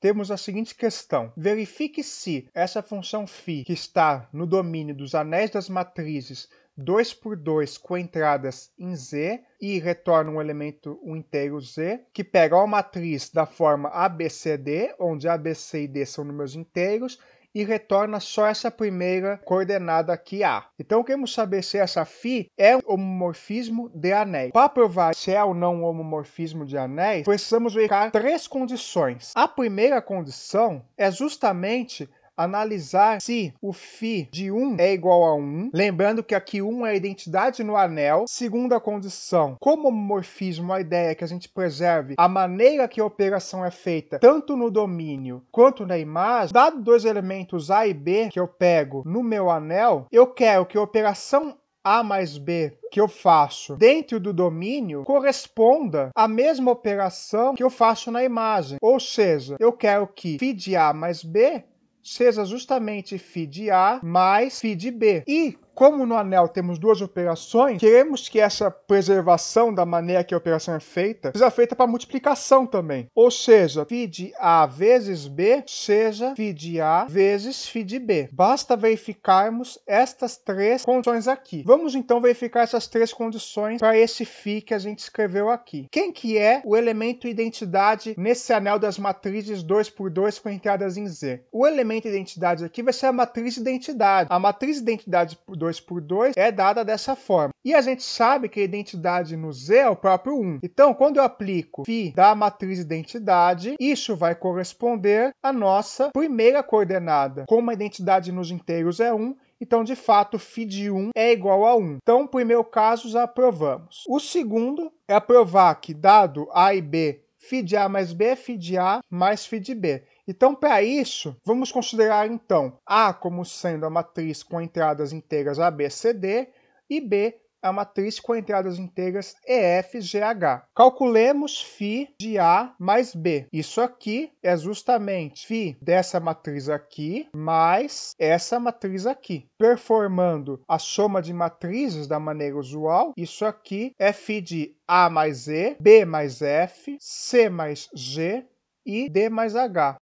temos a seguinte questão. Verifique se essa função φ, que está no domínio dos anéis das matrizes 2 por 2 com entradas em Z e retorna um elemento um inteiro Z, que pega uma matriz da forma ABCD, onde ABC e D são números inteiros, e retorna só essa primeira coordenada aqui A. Então queremos saber se essa φ é um homomorfismo de anéis. Para provar se é ou não um homomorfismo de anéis, precisamos verificar três condições. A primeira condição é justamente analisar se o φ de 1 é igual a 1, lembrando que aqui 1 é a identidade no anel. Segunda condição, como morfismo, é a ideia é que a gente preserve a maneira que a operação é feita, tanto no domínio quanto na imagem, dado dois elementos A e B que eu pego no meu anel, eu quero que a operação a mais B que eu faço dentro do domínio corresponda à mesma operação que eu faço na imagem. Ou seja, eu quero que φ de A mais B seja justamente de A mais de B. E como no anel temos duas operações, queremos que essa preservação da maneira que a operação é feita seja feita para multiplicação também. Ou seja, phi de A vezes B seja phi de A vezes phi de B. Basta verificarmos estas três condições aqui. Vamos então verificar essas três condições para esse f que a gente escreveu aqui. Quem que é o elemento identidade nesse anel das matrizes 2 por 2 com entradas em Z? O elemento identidade aqui vai ser a matriz identidade. A matriz identidade por 2 2 por 2 é dada dessa forma. E a gente sabe que a identidade no Z é o próprio 1. Então, quando eu aplico φ da matriz identidade, isso vai corresponder à nossa primeira coordenada. Como a identidade nos inteiros é 1, então, de fato, φ de 1 é igual a 1. Então, primeiro caso já aprovamos. O segundo é provar que, dado A e B, φ de A mais B é φ de A mais φ de B. Então, para isso, vamos considerar então A como sendo a matriz com entradas inteiras ABCD e B a matriz com entradas inteiras EFGH. Calculemos φ de A mais B. Isso aqui é justamente φ dessa matriz aqui mais essa matriz aqui. Performando a soma de matrizes da maneira usual, isso aqui é φ de A mais E, B mais F, C mais G e D mais H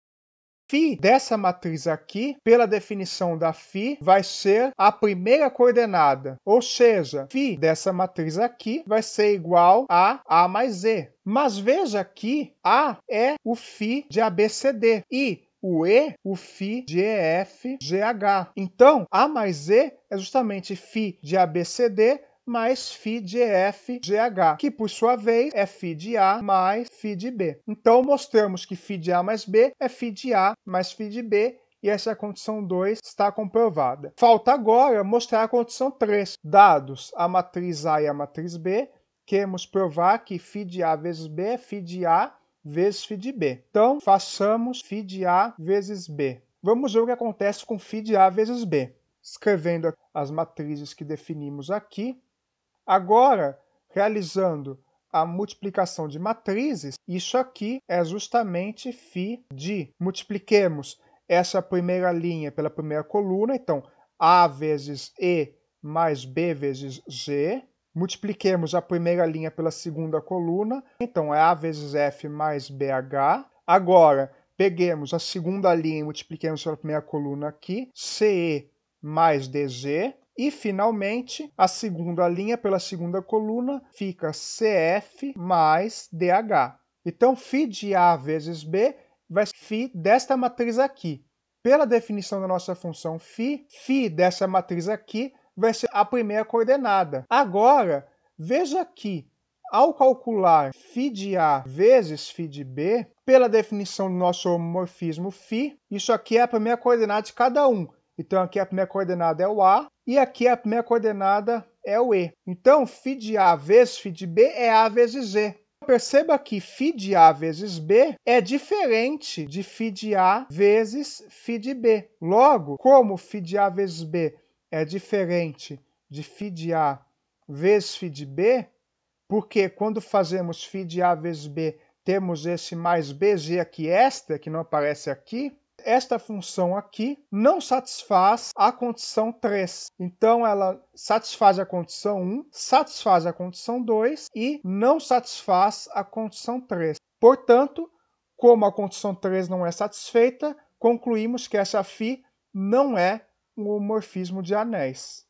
φ dessa matriz aqui, pela definição da φ, vai ser a primeira coordenada. Ou seja, φ dessa matriz aqui vai ser igual a A mais e. Mas veja que A é o φ de ABCD e o E, o Φ de EF, GH. Então, A mais E é justamente φ de ABCD mais phi de é f de h, que por sua vez é phi de a mais phi de b. Então mostramos que phi de a mais b é phi de a mais phi de b e essa condição 2 está comprovada. Falta agora mostrar a condição 3. Dados a matriz A e a matriz B, queremos provar que phi de A vezes B é phi de A vezes phi de B. Então, façamos phi de A vezes B. Vamos ver o que acontece com phi de A vezes B. Escrevendo as matrizes que definimos aqui, Agora, realizando a multiplicação de matrizes, isso aqui é justamente φ de. Multipliquemos essa primeira linha pela primeira coluna, então A vezes E mais B vezes G. Multipliquemos a primeira linha pela segunda coluna, então é A vezes F mais BH. Agora, peguemos a segunda linha e multipliquemos pela primeira coluna aqui, CE mais dz. E, finalmente, a segunda linha pela segunda coluna fica CF mais DH. Então, φ de A vezes B vai ser φ desta matriz aqui. Pela definição da nossa função φ, φ dessa matriz aqui vai ser a primeira coordenada. Agora, veja que ao calcular φ de A vezes φ de B, pela definição do nosso homomorfismo φ, isso aqui é a primeira coordenada de cada um. Então aqui a primeira coordenada é o A e aqui a primeira coordenada é o E. Então, φ de A vezes φ de B é A vezes E. Perceba que φ de A vezes B é diferente de φ de A vezes φ de B. Logo, como φ de A vezes B é diferente de φ de A vezes φ de B, porque quando fazemos φ de A vezes B, temos esse mais BG aqui extra, que não aparece aqui, esta função aqui não satisfaz a condição 3. Então, ela satisfaz a condição 1, satisfaz a condição 2 e não satisfaz a condição 3. Portanto, como a condição 3 não é satisfeita, concluímos que essa φ não é um homorfismo de anéis.